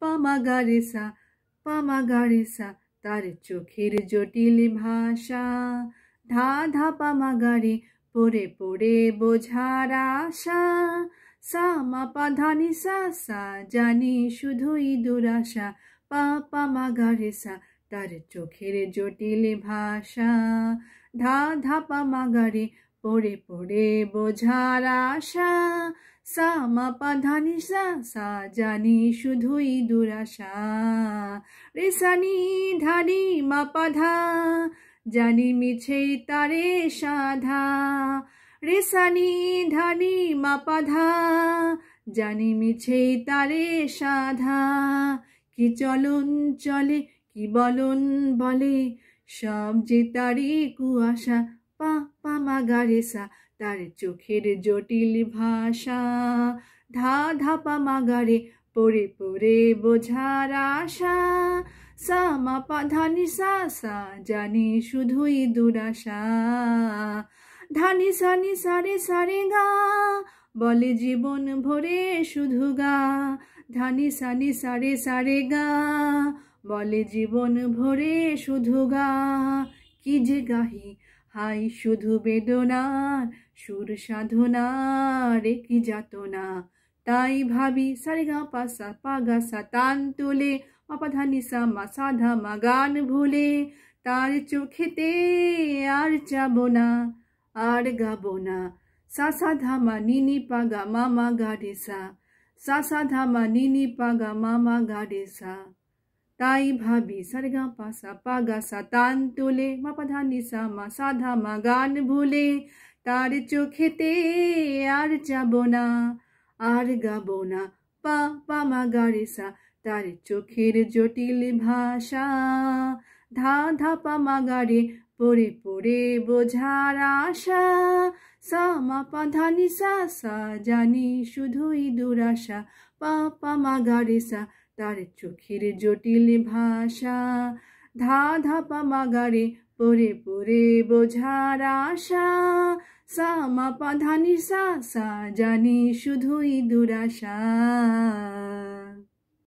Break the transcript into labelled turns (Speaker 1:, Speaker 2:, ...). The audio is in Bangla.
Speaker 1: পামা গারেসা পামা তার চোখের জটিল ভাষা ধা ধা পামাগারি পরে পড়ে বোঝার আশা সা মা পা ধানি সা সা জানি শুধুই দুরাশা পা পা মা গারে সা তার চোখের জটিল ভাষা ধা ধা পা মা গারে পড়ে পড়ে বোঝার আশা সা মা পা ধানি সা সা জানি শুধুই দুরাশা রে সানি ধানি মা পা ধা জানি মিছে তারে সাধা রে সানি ধানি মা পা ধা জানি মিছে তারে সাধা কি চলন চলে কি বলন বলে সব যে তারি কুয়াশা পা পা মা গারে সা তার চোখের জটিল ভাষা ধা ধাপা মাগারে পরে পরে বোঝার আশা সা মা পা ধানি সা সা জানি শুধুই দুরাশা ধানি সানি সারে সারে গা বলে জীবন ভরে শুধু গা ধানি সানি সারে সারে গা বলে জীবন ভরে শুধু গা কি যে গাহি হাই শুধু বেদনার সুর সাধনার কি যাতনা তাই ভাবি গা পাসা পাগা সাতান তোলে অপাধানি মা সাধা মা গান ভুলে তার চোখেতে আর চাব না আর গাব না সা সাধা ধামা নিনি পাগা মামা গাড়ে সা সাধা ধামা নিনি পাগা মামা গাড়ে সা তাই ভাবি সারগা পাসা পাগা সা তান তোলে মাপা ধানি সা মা সাধা মা গান ভুলে তার চোখেতে আর যাব না আর গাব না পা পা মা গাড়ে সা তার চোখের জটিল ভাষা ধা ধা পা মা গাড়ে পড়ে পড়ে বোঝার আশা সা মা পা ধানি সা সা জানি শুধুই দুরাশা পা পা মা গাড়ে সা তার চোখের জটিল ভাষা ধা ধাপা মাগারে পরে পরে বোঝার আশা সা মা পাধানি সা সা জানি শুধুই দুরাশা